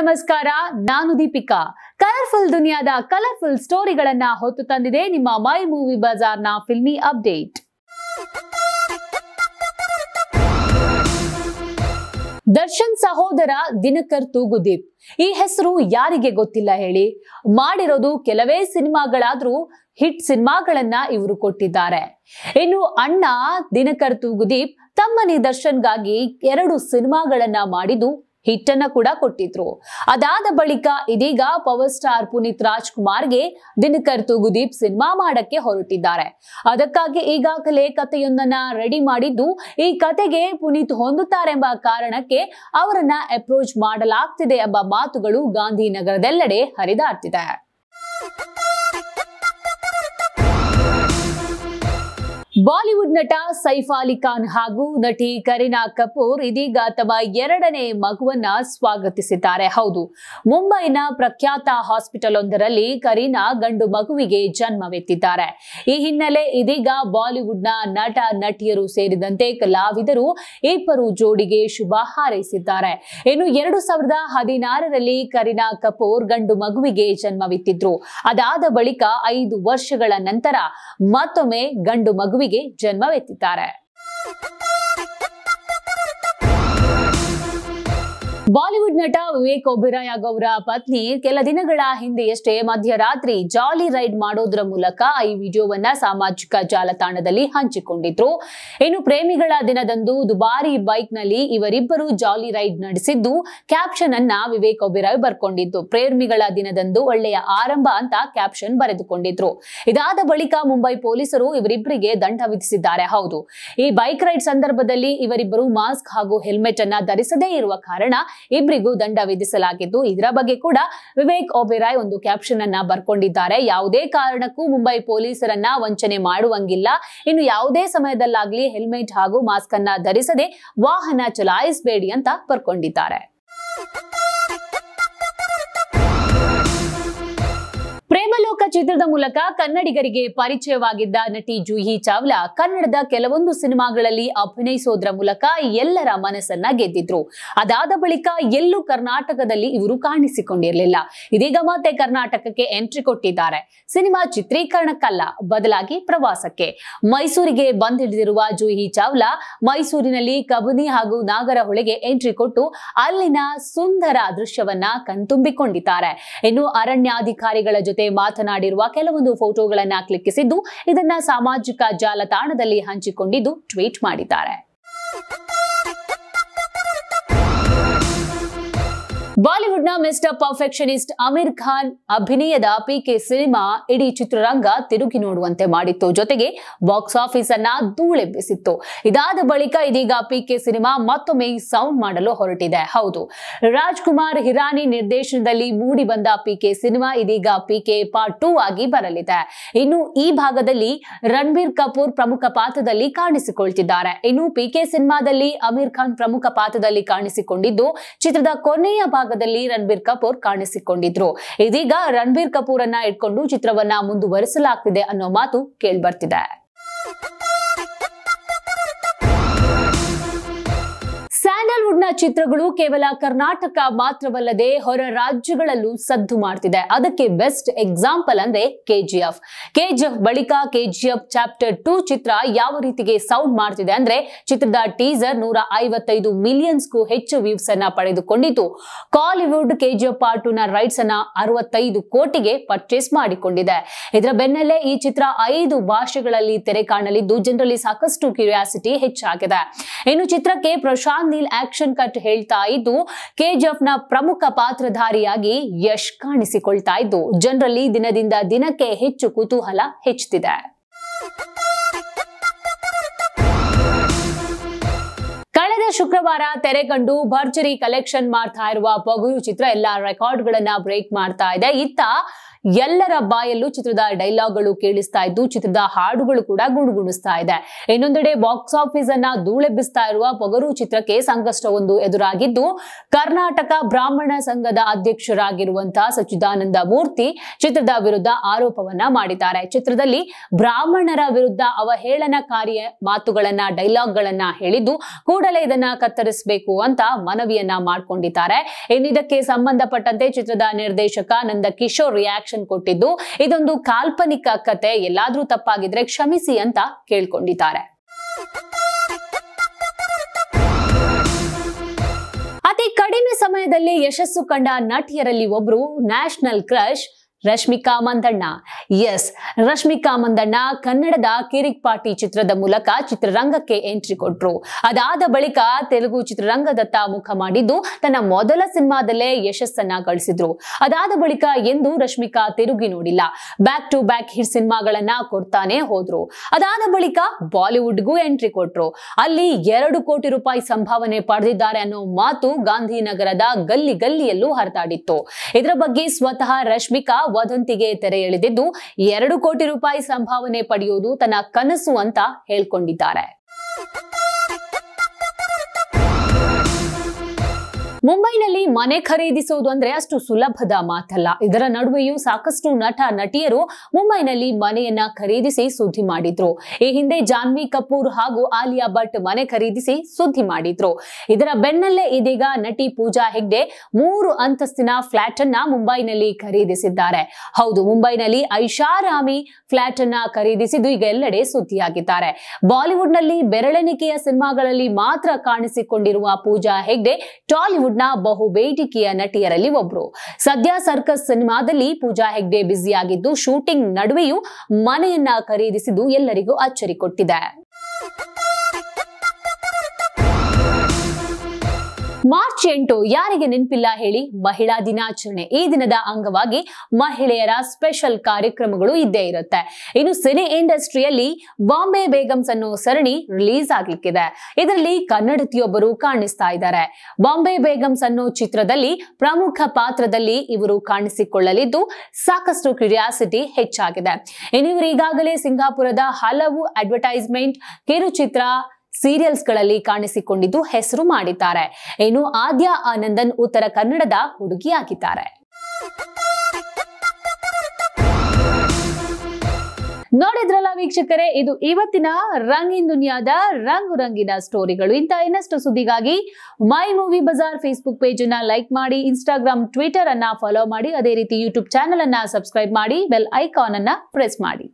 ನಮಸ್ಕಾರ ನಾನು ದೀಪಿಕಾ ಕಲರ್ಫುಲ್ ದುನಿಯಾದ ಕಲರ್ಫುಲ್ ಸ್ಟೋರಿಗಳನ್ನ ಹೊತ್ತು ತಂದಿದೆ ನಿಮ್ಮ ಮೈ ಮೂವಿ ಬಜಾರ್ನ ಫಿಲ್ಮಿ ಅಪ್ಡೇಟ್ ದರ್ಶನ್ ಸಹೋದರ ದಿನಕರ್ ತೂಗುದೀಪ್ ಈ ಹೆಸರು ಯಾರಿಗೆ ಗೊತ್ತಿಲ್ಲ ಹೇಳಿ ಮಾಡಿರೋದು ಕೆಲವೇ ಸಿನಿಮಾಗಳಾದ್ರೂ ಹಿಟ್ ಸಿನಿಮಾಗಳನ್ನ ಇವರು ಕೊಟ್ಟಿದ್ದಾರೆ ಇನ್ನು ಅಣ್ಣ ದಿನಕರ್ ತೂಗುದೀಪ್ ದರ್ಶನ್ ದರ್ಶನ್ಗಾಗಿ ಎರಡು ಸಿನಿಮಾಗಳನ್ನ ಮಾಡಿದ್ದು ಹಿಟ್ ಅನ್ನ ಕೂಡ ಕೊಟ್ಟಿದ್ರು ಅದಾದ ಬಳಿಕ ಇದೀಗ ಪವರ್ ಸ್ಟಾರ್ ಪುನೀತ್ ರಾಜ್ಕುಮಾರ್ಗೆ ದಿನಕರ್ ತೂಗುದೀಪ್ ಸಿನಿಮಾ ಮಾಡಕ್ಕೆ ಹೊರಟಿದ್ದಾರೆ ಅದಕ್ಕಾಗಿ ಈಗಾಗಲೇ ಕಥೆಯೊಂದನ್ನ ರೆಡಿ ಮಾಡಿದ್ದು ಈ ಕತೆಗೆ ಪುನೀತ್ ಹೊಂದುತ್ತಾರೆಂಬ ಕಾರಣಕ್ಕೆ ಅವರನ್ನ ಅಪ್ರೋಚ್ ಮಾಡಲಾಗ್ತಿದೆ ಎಂಬ ಮಾತುಗಳು ಗಾಂಧಿನಗರದೆಲ್ಲೆಡೆ ಹರಿದಾಡ್ತಿದೆ ಬಾಲಿವುಡ್ ನಟ ಸೈಫ್ ಅಲಿ ಖಾನ್ ಹಾಗೂ ನಟಿ ಕರೀನಾ ಕಪೂರ್ ಇದೀಗ ತಮ್ಮ ಎರಡನೇ ಮಗುವನ್ನ ಸ್ವಾಗತಿಸಿದ್ದಾರೆ ಹೌದು ಮುಂಬೈನ ಪ್ರಖ್ಯಾತ ಹಾಸ್ಪಿಟಲ್ ಒಂದರಲ್ಲಿ ಕರೀನಾ ಗಂಡು ಮಗುವಿಗೆ ಜನ್ಮವೆತ್ತಿದ್ದಾರೆ ಈ ಹಿನ್ನೆಲೆ ಇದೀಗ ಬಾಲಿವುಡ್ನ ನಟ ನಟಿಯರು ಸೇರಿದಂತೆ ಕಲಾವಿದರು ಇಬ್ಬರು ಜೋಡಿಗೆ ಶುಭ ಹಾರೈಸಿದ್ದಾರೆ ಇನ್ನು ಎರಡು ಸಾವಿರದ ಹದಿನಾರರಲ್ಲಿ ಕರೀನಾ ಕಪೂರ್ ಗಂಡು ಮಗುವಿಗೆ ಜನ್ಮವಿತ್ತಿದ್ರು ಅದಾದ ಬಳಿಕ ಐದು ವರ್ಷಗಳ ನಂತರ ಮತ್ತೊಮ್ಮೆ ಗಂಡು ಮಗುವಿಗೆ ಭೂಮಿಗೆ ಜನ್ಮವೆತ್ತಿದ್ದಾರೆ ಬಾಲಿವುಡ್ ನಟ ವಿವೇಕ್ ಒಬೆರಾಯ್ ಅವರ ಪತ್ನಿ ಕೆಲ ದಿನಗಳ ಹಿಂದೆಯಷ್ಟೇ ಮಧ್ಯರಾತ್ರಿ ಜಾಲಿ ರೈಡ್ ಮಾಡೋದ್ರ ಮೂಲಕ ಈ ವಿಡಿಯೋವನ್ನ ಸಾಮಾಜಿಕ ಜಾಲತಾಣದಲ್ಲಿ ಹಂಚಿಕೊಂಡಿದ್ರು ಇನ್ನು ಪ್ರೇಮಿಗಳ ದಿನದಂದು ದುಬಾರಿ ಬೈಕ್ ನಲ್ಲಿ ಇವರಿಬ್ಬರು ಜಾಲಿ ರೈಡ್ ನಡೆಸಿದ್ದು ಕ್ಯಾಪ್ಷನ್ ಅನ್ನ ವಿವೇಕ್ ಒಬೆರಾಯ್ ಬರ್ಕೊಂಡಿದ್ದು ಪ್ರೇಮಿಗಳ ದಿನದಂದು ಒಳ್ಳೆಯ ಆರಂಭ ಅಂತ ಕ್ಯಾಪ್ಷನ್ ಬರೆದುಕೊಂಡಿದ್ರು ಇದಾದ ಬಳಿಕ ಮುಂಬೈ ಪೊಲೀಸರು ಇವರಿಬ್ಬರಿಗೆ ದಂಡ ವಿಧಿಸಿದ್ದಾರೆ ಹೌದು ಈ ಬೈಕ್ ರೈಡ್ ಸಂದರ್ಭದಲ್ಲಿ ಇವರಿಬ್ಬರು ಮಾಸ್ಕ್ ಹಾಗೂ ಹೆಲ್ಮೆಟ್ ಅನ್ನ ಧರಿಸದೇ ಇರುವ ಕಾರಣ ಇಬ್ಬರಿಗೂ ದಂಡ ವಿಧಿಸಲಾಗಿದ್ದು ಇದರ ಬಗ್ಗೆ ಕೂಡ ವಿವೇಕ್ ಒಬೆರಾಯ್ ಒಂದು ಕ್ಯಾಪ್ಷನ್ ಅನ್ನ ಬರ್ಕೊಂಡಿದ್ದಾರೆ ಯಾವುದೇ ಕಾರಣಕ್ಕೂ ಮುಂಬೈ ಪೊಲೀಸರನ್ನ ವಂಚನೆ ಮಾಡುವಂಗಿಲ್ಲ ಇನ್ನು ಯಾವುದೇ ಸಮಯದಲ್ಲಾಗ್ಲಿ ಹೆಲ್ಮೆಟ್ ಹಾಗೂ ಮಾಸ್ಕ್ ಅನ್ನ ಧರಿಸದೆ ವಾಹನ ಚಲಾಯಿಸಬೇಡಿ ಅಂತ ಬರ್ಕೊಂಡಿದ್ದಾರೆ ಚಿತ್ರದ ಮೂಲಕ ಕನ್ನಡಿಗರಿಗೆ ಪರಿಚಯವಾಗಿದ್ದ ನಟಿ ಜೂಹಿ ಚಾವ್ಲಾ ಕನ್ನಡದ ಕೆಲವೊಂದು ಸಿನಿಮಾಗಳಲ್ಲಿ ಅಭಿನಯಿಸೋದ್ರ ಮೂಲಕ ಎಲ್ಲರ ಮನಸ್ಸನ್ನ ಗೆದ್ದಿದ್ರು ಅದಾದ ಬಳಿಕ ಎಲ್ಲೂ ಕರ್ನಾಟಕದಲ್ಲಿ ಇವರು ಕಾಣಿಸಿಕೊಂಡಿರಲಿಲ್ಲ ಇದೀಗ ಮತ್ತೆ ಕರ್ನಾಟಕಕ್ಕೆ ಎಂಟ್ರಿ ಕೊಟ್ಟಿದ್ದಾರೆ ಸಿನಿಮಾ ಚಿತ್ರೀಕರಣಕ್ಕಲ್ಲ ಬದಲಾಗಿ ಪ್ರವಾಸಕ್ಕೆ ಮೈಸೂರಿಗೆ ಬಂದಿಳಿದಿರುವ ಜೂಹಿ ಚಾವ್ಲಾ ಮೈಸೂರಿನಲ್ಲಿ ಕಬನಿ ಹಾಗೂ ನಾಗರಹೊಳೆಗೆ ಎಂಟ್ರಿ ಕೊಟ್ಟು ಅಲ್ಲಿನ ಸುಂದರ ದೃಶ್ಯವನ್ನ ಕಣ್ತುಂಬಿಕೊಂಡಿದ್ದಾರೆ ಇನ್ನು ಅರಣ್ಯಾಧಿಕಾರಿಗಳ ಜೊತೆ ಮಾತನಾಡ ಮಾತನಾಡಿರುವ ಕೆಲವೊಂದು ಫೋಟೋಗಳನ್ನ ಕ್ಲಿಕ್ಕಿಸಿದ್ದು ಇದನ್ನ ಸಾಮಾಜಿಕ ಜಾಲತಾಣದಲ್ಲಿ ಹಂಚಿಕೊಂಡಿದ್ದು ಟ್ವೀಟ್ ಮಾಡಿದ್ದಾರೆ ಬಾಲಿವುಡ್ ನ ಮಿಸ್ಟರ್ ಪರ್ಫೆಕ್ಷನಿಸ್ಟ್ ಅಮೀರ್ ಖಾನ್ ಅಭಿನಯದ ಪಿಕೆ ಸಿನಿಮಾ ಇಡೀ ಚಿತ್ರರಂಗ ತಿರುಗಿ ನೋಡುವಂತೆ ಮಾಡಿತ್ತು ಜೊತೆಗೆ ಬಾಕ್ಸ್ ಆಫೀಸ್ ಅನ್ನ ಧೂಳೆಬ್ಬಿಸಿತ್ತು ಇದಾದ ಬಳಿಕ ಇದೀಗ ಪಿಕೆ ಸಿನಿಮಾ ಮತ್ತೊಮ್ಮೆ ಸೌಂಡ್ ಮಾಡಲು ಹೊರಟಿದೆ ಹೌದು ರಾಜ್ಕುಮಾರ್ ಹಿರಾನಿ ನಿರ್ದೇಶನದಲ್ಲಿ ಮೂಡಿ ಬಂದ ಪಿಕೆ ಸಿನಿಮಾ ಇದೀಗ ಪಿಕೆ ಪಾರ್ಟ್ ಟೂ ಆಗಿ ಬರಲಿದೆ ಇನ್ನು ಈ ಭಾಗದಲ್ಲಿ ರಣಬೀರ್ ಕಪೂರ್ ಪ್ರಮುಖ ಪಾತ್ರದಲ್ಲಿ ಕಾಣಿಸಿಕೊಳ್ತಿದ್ದಾರೆ ಇನ್ನು ಪಿಕೆ ಸಿನಿಮಾದಲ್ಲಿ ಅಮೀರ್ ಖಾನ್ ಪ್ರಮುಖ ಪಾತ್ರದಲ್ಲಿ ಕಾಣಿಸಿಕೊಂಡಿದ್ದು ಚಿತ್ರದ ಕೊನೆಯ ಭಾಗ ಭಾಗದಲ್ಲಿ ರಣಬೀರ್ ಕಪೂರ್ ಕಾಣಿಸಿಕೊಂಡಿದ್ರು ಇದೀಗ ರಣಬೀರ್ ಕಪೂರ್ ಅನ್ನ ಇಟ್ಕೊಂಡು ಚಿತ್ರವನ್ನ ಮುಂದುವರಿಸಲಾಗ್ತಿದೆ ಅನ್ನೋ ಮಾತು ಕೇಳ್ಬರ್ತಿದೆ ಬಾಲಿವುಡ್ನ ಚಿತ್ರಗಳು ಕೇವಲ ಕರ್ನಾಟಕ ಮಾತ್ರವಲ್ಲದೆ ಹೊರ ರಾಜ್ಯಗಳಲ್ಲೂ ಸದ್ದು ಮಾಡ್ತಿದೆ ಅದಕ್ಕೆ ಬೆಸ್ಟ್ ಎಕ್ಸಾಂಪಲ್ ಅಂದ್ರೆ ಕೆಜಿಎಫ್ ಕೆಜಿಎಫ್ ಬಳಿಕ ಕೆಜಿಎಫ್ ಚಾಪ್ಟರ್ ಟೂ ಚಿತ್ರ ಯಾವ ರೀತಿಗೆ ಸೌಂಡ್ ಮಾಡ್ತಿದೆ ಅಂದ್ರೆ ಚಿತ್ರದ ಟೀಸರ್ ನೂರ ಐವತ್ತೈದು ಮಿಲಿಯನ್ಸ್ಗೂ ಹೆಚ್ಚು ವ್ಯೂಸ್ ಅನ್ನ ಪಡೆದುಕೊಂಡಿತು ಕಾಲಿವುಡ್ ಕೆಜಿಎಫ್ ಪಾರ್ಟ್ ಟು ನ ರೈಟ್ಸ್ ಅನ್ನ ಅರವತ್ತೈದು ಕೋಟಿಗೆ ಪರ್ಚೇಸ್ ಮಾಡಿಕೊಂಡಿದೆ ಇದರ ಬೆನ್ನಲ್ಲೇ ಈ ಚಿತ್ರ ಐದು ಭಾಷೆಗಳಲ್ಲಿ ತೆರೆ ಕಾಣಲಿದ್ದು ಜನರಲ್ಲಿ ಸಾಕಷ್ಟು ಕ್ಯೂರಿಯಾಸಿಟಿ ಹೆಚ್ಚಾಗಿದೆ ಇನ್ನು ಚಿತ್ರಕ್ಕೆ Prashanth Neel action action cut ಹೇಳ್ತಾ ಇದ್ದು ಕೆಜಿಎಫ್ ನ ಪ್ರಮುಖ ಪಾತ್ರಧಾರಿಯಾಗಿ ಯಶ್ ಕಾಣಿಸಿಕೊಳ್ತಾ ಇದ್ದು ಜನರಲ್ಲಿ ದಿನದಿಂದ ದಿನಕ್ಕೆ ಹೆಚ್ಚು ಕುತೂಹಲ ಹೆಚ್ಚುತ್ತಿದೆ ಶುಕ್ರವಾರ ತೆರೆ ಕಂಡು ಭರ್ಜರಿ ಕಲೆಕ್ಷನ್ ಮಾಡ್ತಾ ಇರುವ ಪಗುರು ಚಿತ್ರ ಎಲ್ಲ ಗಳನ್ನ ಬ್ರೇಕ್ ಮಾಡ್ತಾ ಇದೆ ಇತ್ತ ಎಲ್ಲರ ಬಾಯಲ್ಲೂ ಚಿತ್ರದ ಡೈಲಾಗ್ ಗಳು ಕೇಳಿಸ್ತಾ ಇದ್ದು ಚಿತ್ರದ ಹಾಡುಗಳು ಕೂಡ ಗುಣಗುಣಿಸ್ತಾ ಇದೆ ಇನ್ನೊಂದೆಡೆ ಬಾಕ್ಸ್ ಆಫೀಸ್ ಅನ್ನ ಧೂಳೆಬ್ಬಿಸ್ತಾ ಇರುವ ಪಗರು ಚಿತ್ರಕ್ಕೆ ಸಂಕಷ್ಟವೊಂದು ಎದುರಾಗಿದ್ದು ಕರ್ನಾಟಕ ಬ್ರಾಹ್ಮಣ ಸಂಘದ ಅಧ್ಯಕ್ಷರಾಗಿರುವಂತಹ ಸಚ್ಚಿದಾನಂದ ಮೂರ್ತಿ ಚಿತ್ರದ ವಿರುದ್ಧ ಆರೋಪವನ್ನ ಮಾಡಿದ್ದಾರೆ ಚಿತ್ರದಲ್ಲಿ ಬ್ರಾಹ್ಮಣರ ವಿರುದ್ಧ ಅವಹೇಳನಕಾರಿಯ ಮಾತುಗಳನ್ನ ಡೈಲಾಗ್ ಗಳನ್ನ ಹೇಳಿದ್ದು ಕೂಡಲೇ ಗಡಿಯನ್ನ ಕತ್ತರಿಸಬೇಕು ಅಂತ ಮನವಿಯನ್ನ ಮಾಡಿಕೊಂಡಿದ್ದಾರೆ ಇನ್ನಿದಕ್ಕೆ ಸಂಬಂಧಪಟ್ಟಂತೆ ಚಿತ್ರದ ನಿರ್ದೇಶಕ ನಂದ ಕಿಶೋರ್ ರಿಯಾಕ್ಷನ್ ಕೊಟ್ಟಿದ್ದು ಇದೊಂದು ಕಾಲ್ಪನಿಕ ಕತೆ ಎಲ್ಲಾದ್ರೂ ತಪ್ಪಾಗಿದ್ರೆ ಕ್ಷಮಿಸಿ ಅಂತ ಕೇಳ್ಕೊಂಡಿದ್ದಾರೆ ಅತಿ ಕಡಿಮೆ ಸಮಯದಲ್ಲಿ ಯಶಸ್ಸು ಕಂಡ ನಟಿಯರಲ್ಲಿ ಒಬ್ರು national crush Rashmika Mandanna yes Rashmika Mandanna ಕನ್ನಡದ ಕಿರಿಕ್ ಪಾಟಿ ಚಿತ್ರದ ಮೂಲಕ ಚಿತ್ರರಂಗಕ್ಕೆ ಎಂಟ್ರಿ ಕೊಟ್ರು ಅದಾದ ಬಳಿಕ ತೆಲುಗು ಚಿತ್ರರಂಗದತ್ತ ಮುಖ ಮಾಡಿದ್ದು ತನ್ನ ಮೊದಲ ಸಿನಿಮಾದಲ್ಲೇ ಯಶಸ್ಸನ್ನ ಗಳಿಸಿದ್ರು ಅದಾದ ಬಳಿಕ ಎಂದು ರಶ್ಮಿಕಾ ತಿರುಗಿ ನೋಡಿಲ್ಲ ಬ್ಯಾಕ್ ಟು ಬ್ಯಾಕ್ ಹಿಟ್ ಸಿನಿಮಾಗಳನ್ನ ಕೊಡ್ತಾನೆ ಹೋದ್ರು ಅದಾದ ಬಳಿಕ ಬಾಲಿವುಡ್ಗೂ ಎಂಟ್ರಿ ಕೊಟ್ರು ಅಲ್ಲಿ ಎರಡು ಕೋಟಿ ರೂಪಾಯಿ ಸಂಭಾವನೆ ಪಡೆದಿದ್ದಾರೆ ಅನ್ನೋ ಮಾತು ಗಾಂಧಿನಗರದ ಗಲ್ಲಿ ಗಲ್ಲಿಯಲ್ಲೂ ಹರಿದಾಡಿತ್ತು ಇದರ ಬಗ್ಗೆ ಸ್ವತಃ ರಶ್ಮಿಕಾ ವದಂತಿಗೆ ತೆರೆ ಎಳೆದಿದ್ದು ಎರಡು ಕೋಟಿ ರೂಪಾಯಿ ಸಂಭಾವನೆ ಪಡೆಯೋದು ತನ್ನ ಕನಸು ಅಂತ ಹೇಳ್ಕೊಂಡಿದ್ದಾರೆ ಮುಂಬೈನಲ್ಲಿ ಮನೆ ಖರೀದಿಸುವುದು ಅಂದ್ರೆ ಅಷ್ಟು ಸುಲಭದ ಮಾತಲ್ಲ ಇದರ ನಡುವೆಯೂ ಸಾಕಷ್ಟು ನಟ ನಟಿಯರು ಮುಂಬೈನಲ್ಲಿ ಮನೆಯನ್ನ ಖರೀದಿಸಿ ಸುದ್ದಿ ಮಾಡಿದ್ರು ಈ ಹಿಂದೆ ಜಾನ್ವಿ ಕಪೂರ್ ಹಾಗೂ ಆಲಿಯಾ ಭಟ್ ಮನೆ ಖರೀದಿಸಿ ಸುದ್ದಿ ಮಾಡಿದ್ರು ಇದರ ಬೆನ್ನಲ್ಲೇ ಇದೀಗ ನಟಿ ಪೂಜಾ ಹೆಗ್ಡೆ ಮೂರು ಅಂತಸ್ತಿನ ಫ್ಲಾಟ್ ಅನ್ನ ಮುಂಬೈನಲ್ಲಿ ಖರೀದಿಸಿದ್ದಾರೆ ಹೌದು ಮುಂಬೈನಲ್ಲಿ ಐಷಾರಾಮಿ ಫ್ಲಾಟ್ ಅನ್ನ ಖರೀದಿಸಿದ್ದು ಈಗ ಎಲ್ಲೆಡೆ ಸುದ್ದಿಯಾಗಿದ್ದಾರೆ ಬಾಲಿವುಡ್ ನಲ್ಲಿ ಬೆರಳೆಣಿಕೆಯ ಸಿನಿಮಾಗಳಲ್ಲಿ ಮಾತ್ರ ಕಾಣಿಸಿಕೊಂಡಿರುವ ಪೂಜಾ ಹೆಗ್ಡೆ ಟಾಲಿವುಡ್ ಬಾಲಿವುಡ್ನ ಬೇಡಿಕೆಯ ನಟಿಯರಲ್ಲಿ ಒಬ್ರು ಸದ್ಯ ಸರ್ಕಸ್ ಸಿನಿಮಾದಲ್ಲಿ ಪೂಜಾ ಹೆಗ್ಡೆ ಬ್ಯುಸಿಯಾಗಿದ್ದು ಶೂಟಿಂಗ್ ನಡುವೆಯೂ ಮನೆಯನ್ನ ಖರೀದಿಸಿದ್ದು ಎಲ್ಲರಿಗೂ ಅಚ್ಚರಿ ಕೊಟ್ಟಿದೆ ಮಾರ್ಚ್ ಎಂಟು ಯಾರಿಗೆ ನೆನಪಿಲ್ಲ ಹೇಳಿ ಮಹಿಳಾ ದಿನಾಚರಣೆ ಈ ದಿನದ ಅಂಗವಾಗಿ ಮಹಿಳೆಯರ ಸ್ಪೆಷಲ್ ಕಾರ್ಯಕ್ರಮಗಳು ಇದ್ದೇ ಇರುತ್ತೆ ಇನ್ನು ಸಿನಿ ಇಂಡಸ್ಟ್ರಿಯಲ್ಲಿ ಬಾಂಬೆ ಬೇಗಮ್ಸ್ ಅನ್ನೋ ಸರಣಿ ರಿಲೀಸ್ ಆಗ್ಲಿಕ್ಕಿದೆ ಇದರಲ್ಲಿ ಕನ್ನಡತಿಯೊಬ್ಬರು ಕಾಣಿಸ್ತಾ ಇದ್ದಾರೆ ಬಾಂಬೆ ಬೇಗಮ್ಸ್ ಅನ್ನೋ ಚಿತ್ರದಲ್ಲಿ ಪ್ರಮುಖ ಪಾತ್ರದಲ್ಲಿ ಇವರು ಕಾಣಿಸಿಕೊಳ್ಳಲಿದ್ದು ಸಾಕಷ್ಟು ಕ್ಯೂರಿಯಾಸಿಟಿ ಹೆಚ್ಚಾಗಿದೆ ಇನ್ನು ಈಗಾಗಲೇ ಸಿಂಗಾಪುರದ ಹಲವು ಅಡ್ವರ್ಟೈಸ್ಮೆಂಟ್ ಕಿರುಚಿತ್ರ ಸೀರಿಯಲ್ಸ್ ಗಳಲ್ಲಿ ಕಾಣಿಸಿಕೊಂಡಿದ್ದು ಹೆಸರು ಮಾಡಿದ್ದಾರೆ ಇನ್ನು ಆದ್ಯಾ ಆನಂದನ್ ಉತ್ತರ ಕನ್ನಡದ ಹುಡುಗಿಯಾಗಿದ್ದಾರೆ ನೋಡಿದ್ರಲ್ಲ ವೀಕ್ಷಕರೇ ಇದು ಇವತ್ತಿನ ರಂಗಿನ್ ದುನಿಯಾದ ರಂಗು ರಂಗಿನ ಸ್ಟೋರಿಗಳು ಇಂತ ಇನ್ನಷ್ಟು ಸುದ್ದಿಗಾಗಿ my movie Bazaar Facebook page ಅನ್ನ ಲೈಕ್ ಮಾಡಿ ಇನ್ಸ್ಟಾಗ್ರಾಮ್ ಟ್ವಿಟರ್ ಅನ್ನ ಫಾಲೋ ಮಾಡಿ ಅದೇ ರೀತಿ ಯೂಟ್ಯೂಬ್ ಚಾನೆಲ್ ಅನ್ನ ಸಬ್ಸ್ಕ್ರೈಬ್ ಮಾಡಿ ಬೆಲ್ ಐಕಾನ್ ಅನ್ನ ಪ್ರೆಸ್ ಮಾಡಿ